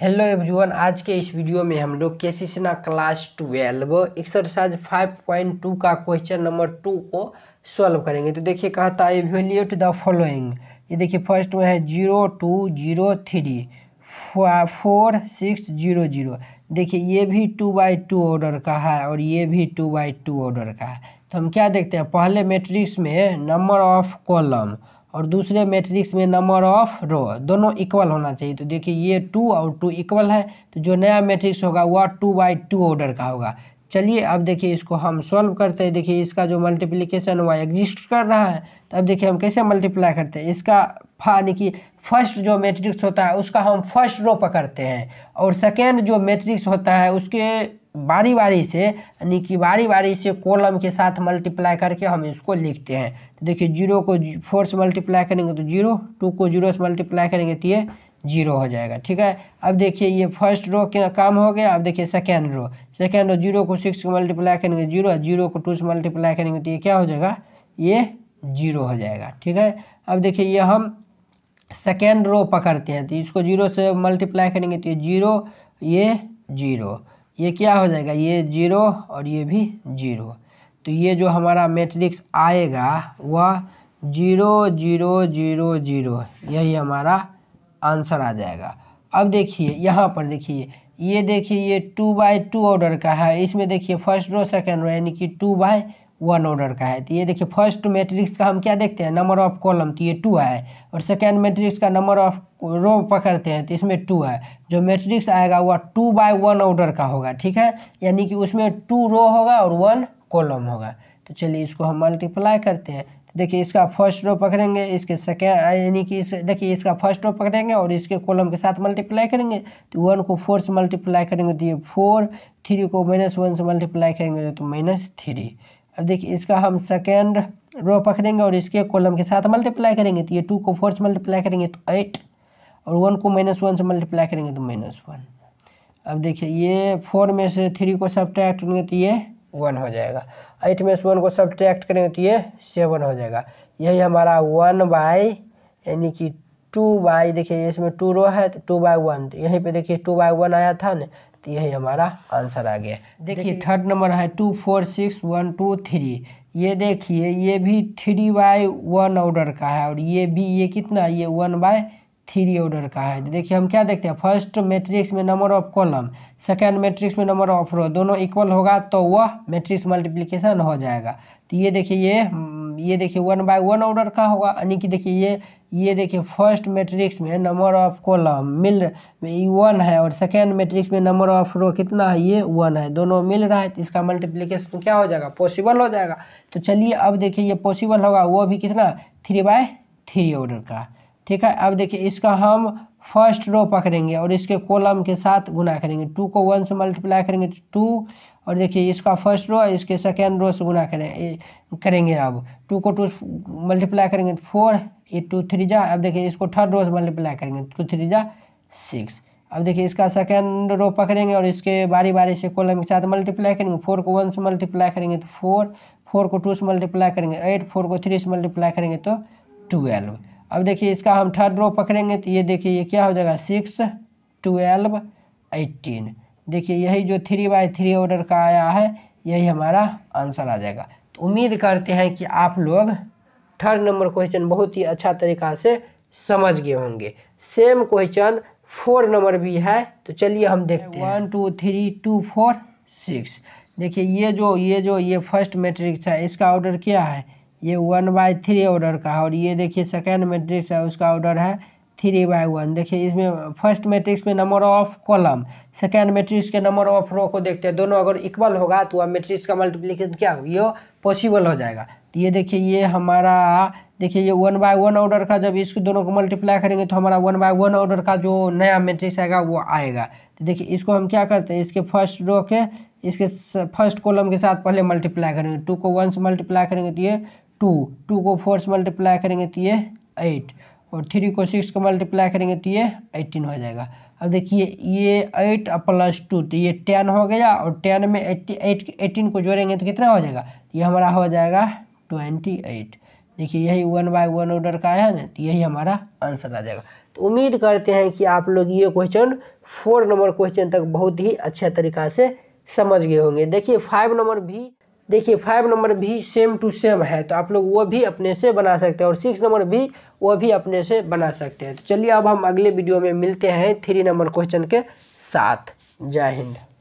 hello everyone आज के इस वीडियो में हम लोग के सी Sinha class twelve exercise five point two का क्वेश्चन नंबर टू को सॉल्व करेंगे तो देखिए कहता है एवेल्यूट द फॉलोइंग ये देखिए फर्स्ट में है zero two zero three four six zero zero देखिए ये भी टू बाई टू ऑर्डर का है और ये भी टू बाई टू ऑर्डर का है तो हम क्या देखते हैं पहले मेट्रिक्स में नंबर ऑफ कॉलम और दूसरे मैट्रिक्स में नंबर ऑफ रो दोनों इक्वल होना चाहिए तो देखिए ये टू और टू इक्वल है तो जो नया मैट्रिक्स होगा वह टू बाई टू ऑर्डर का होगा चलिए अब देखिए इसको हम सॉल्व करते हैं देखिए इसका जो मल्टीप्लिकेशन वह एग्जिस्ट कर रहा है तो अब देखिए हम कैसे मल्टीप्लाई करते हैं इसका यानी कि फर्स्ट जो मैट्रिक्स होता है उसका हम फर्स्ट रो पकड़ते हैं और सेकेंड जो मैट्रिक्स होता है उसके बारी बारी से यानी कि बारी बारी से कॉलम के साथ मल्टीप्लाई करके हम इसको लिखते हैं तो देखिए जीरो को फोर से मल्टीप्लाई करेंगे तो जीरो टू को जीरो से मल्टीप्लाई करेंगे तो ये जीरो हो जाएगा ठीक है अब देखिए ये फर्स्ट रो का काम हो गया अब देखिए second row second row zero को सिक्स को मल्टीप्लाई करेंगे जीरो तो जीरो को टू से मल्टीप्लाई करेंगे तो ये क्या हो जाएगा ये जीरो हो जाएगा ठीक है अब देखिए ये हम सेकेंड रो पकड़ते हैं तो इसको जीरो से मल्टीप्लाई करेंगे तो ये जीरो ये जीरो ये क्या हो जाएगा ये जीरो और ये भी जीरो तो ये जो हमारा मैट्रिक्स आएगा वह जीरो जीरो जीरो जीरो यही हमारा आंसर आ जाएगा अब देखिए यहाँ पर देखिए ये देखिए ये टू बाई टू ऑर्डर का है इसमें देखिए फर्स्ट रो सेकेंड रो यानी कि टू बाई वन ऑर्डर का है तो ये देखिए फर्स्ट मैट्रिक्स का हम क्या देखते हैं नंबर ऑफ कॉलम तो ये टू है और सेकेंड मैट्रिक्स का नंबर ऑफ रो पकड़ते हैं तो इसमें टू है जो मैट्रिक्स आएगा वह टू बाय वन ऑर्डर का होगा ठीक है यानी कि उसमें टू रो होगा और वन कॉलम होगा तो चलिए इसको हम मल्टीप्लाई करते हैं तो देखिए इसका फर्स्ट रो पकड़ेंगे इसके सेकेंड यानी कि इस देखिए इसका फर्स्ट रो पकड़ेंगे और इसके कॉलम के साथ मल्टीप्लाई करेंगे तो वन को फोर से मल्टीप्लाई करेंगे तो ये फोर थ्री को माइनस वन से मल्टीप्लाई करेंगे तो माइनस थ्री अब देखिए इसका हम सेकेंड रो पकड़ेंगे और इसके कॉलम के साथ मल्टीप्लाई करेंगे तो ये टू को फोर से मल्टीप्लाई करेंगे तो एट और वन को माइनस वन से मल्टीप्लाई करेंगे तो माइनस वन अब देखिए ये फोर में से थ्री को ट्रैक्ट करेंगे तो ये वन हो जाएगा एट में से वन को ट्रैक्ट करेंगे तो ये सेवन हो जाएगा यही हमारा वन बाई यानी कि टू बाई देखिए इसमें टू रो है तो टू बाई वन तो यहीं पे देखिए टू बाई वन आया था ना तो यही हमारा आंसर आ गया देखिए थर्ड नंबर है two four six one two three ये देखिए ये भी थ्री बाई वन ऑर्डर का है और ये भी ये कितना ये वन बाय थ्री ऑर्डर का है देखिए हम क्या देखते हैं फर्स्ट मैट्रिक्स में number of column second matrix में नंबर ऑफ रो दोनों इक्वल होगा तो वह मैट्रिक्स मल्टीप्लिकेशन हो जाएगा तो ये देखिए ये ये देखिए वन बाय वन ऑर्डर का होगा यानी कि देखिए ये ये देखिए फर्स्ट मैट्रिक्स में नंबर ऑफ कॉलम मिल वन है और सेकेंड मैट्रिक्स में नंबर ऑफ रो कितना है ये वन है दोनों मिल रहा है तो इसका मल्टीप्लिकेशन क्या हो जाएगा पॉसिबल हो जाएगा तो चलिए अब देखिए ये पॉसिबल होगा वो भी कितना थ्री बाय थ्री ऑर्डर का ठीक है अब देखिए इसका हम फर्स्ट रो पकड़ेंगे और इसके कॉलम के साथ गुना करेंगे टू को वन से मल्टीप्लाई करेंगे तो टू और देखिए इसका फर्स्ट रो इसके सेकेंड रो से गुना करें करेंगे अब टू को टू मल्टीप्लाई करेंगे तो फोर ये टू थ्री जा अब देखिए इसको थर्ड रो से मल्टीप्लाई करेंगे टू तो थ्री जा सिक्स अब देखिए इसका सेकेंड रो पकड़ेंगे और इसके बारी बारी से कॉलम के साथ मल्टीप्लाई करेंगे फोर को वन से मल्टीप्लाई करेंगे तो फोर फोर को टू से मल्टीप्लाई करेंगे एट फोर को थ्री से मल्टीप्लाई करेंगे तो ट्वेल्व अब देखिए इसका हम थर्ड रो पकड़ेंगे तो ये देखिए ये क्या हो जाएगा सिक्स ट्वेल्व एट्टीन देखिए यही जो थ्री बाई थ्री ऑर्डर का आया है यही हमारा आंसर आ जाएगा तो उम्मीद करते हैं कि आप लोग थर्ड नंबर क्वेश्चन बहुत ही अच्छा तरीका से समझ गए होंगे सेम क्वेश्चन फोर नंबर भी है तो चलिए हम देखते हैं one two three two four six देखिए ये जो ये जो ये फर्स्ट मैट्रिक्स है इसका ऑर्डर क्या है ये वन बाय थ्री ऑर्डर का है और ये देखिए सेकेंड मैट्रिक्स है उसका ऑर्डर है थ्री बाय वन देखिए इसमें फर्स्ट मैट्रिक्स में number of column second matrix के नंबर ऑफ रो को देखते हैं दोनों अगर इक्वल होगा तो वह मैट्रिक्स का मल्टीप्लीकेशन क्या हो ये पॉसिबल हो जाएगा तो ये देखिए ये हमारा देखिए ये वन बाय वन ऑर्डर का जब इसको दोनों को मल्टीप्लाई करेंगे तो हमारा वन बाय वन ऑर्डर का जो नया मैट्रिक्स आएगा वो आएगा तो देखिए इसको हम क्या करते हैं इसके फर्स्ट रो के इसके फर्स्ट कॉलम के साथ पहले मल्टीप्लाई करेंगे टू को वन से मल्टीप्लाई करेंगे तो ये टू टू को फोर से मल्टीप्लाई करेंगे तो ये एट और थ्री को सिक्स को मल्टीप्लाई करेंगे तो ये एटीन हो जाएगा अब देखिए ये एट प्लस टू तो ये टेन हो गया और टेन में एट्टी एट एटीन को जोड़ेंगे तो कितना हो जाएगा ये हमारा हो जाएगा ट्वेंटी एट देखिए यही वन बाय वन ऑर्डर का है ना तो यही हमारा आंसर आ जाएगा तो उम्मीद करते हैं कि आप लोग ये क्वेश्चन फोर नंबर क्वेश्चन तक बहुत ही अच्छे तरीका से समझ गए होंगे देखिए फाइव नंबर भी देखिए फाइव नंबर भी सेम टू सेम है तो आप लोग वो भी अपने से बना सकते हैं और सिक्स नंबर भी वो भी अपने से बना सकते हैं तो चलिए अब हम अगले वीडियो में मिलते हैं थ्री नंबर क्वेश्चन के साथ जय हिंद